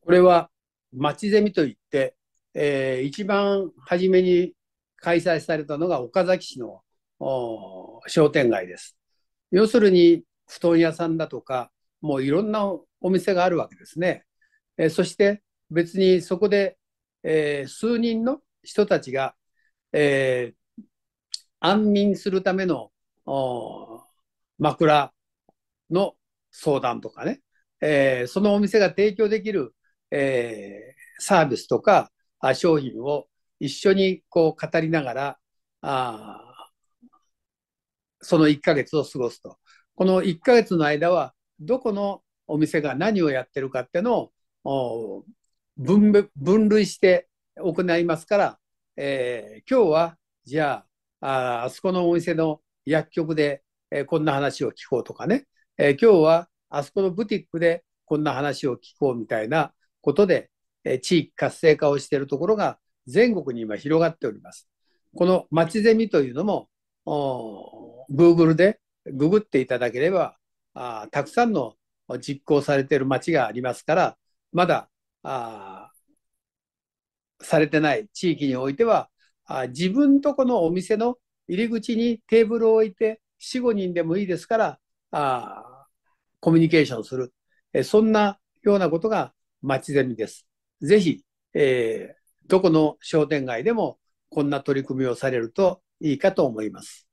これは町ゼミといって、えー、一番初めに開催されたのが岡崎市の商店街です。要するに布団屋さんだとかもういろんなお店があるわけですね。えー、そして別にそこで、えー、数人の人たちが、えー、安眠するための枕の相談とかね、えー、そのお店が提供できるえー、サービスとか商品を一緒にこう語りながらあその1ヶ月を過ごすとこの1ヶ月の間はどこのお店が何をやってるかってのを分分類して行いますから、えー、今日はじゃああそこのお店の薬局で、えー、こんな話を聞こうとかね、えー、今日はあそこのブティックでこんな話を聞こうみたいなことで、え地域活性化をしているところが全国に今広がっております。この町ゼミというのも、Google でググっていただければ、あたくさんの実行されている町がありますから、まだあされてない地域においては、あ自分とこのお店の入り口にテーブルを置いて、4、5人でもいいですから、あコミュニケーションする。えそんなようなことが町ゼミです。ぜひ、えー、どこの商店街でもこんな取り組みをされるといいかと思います。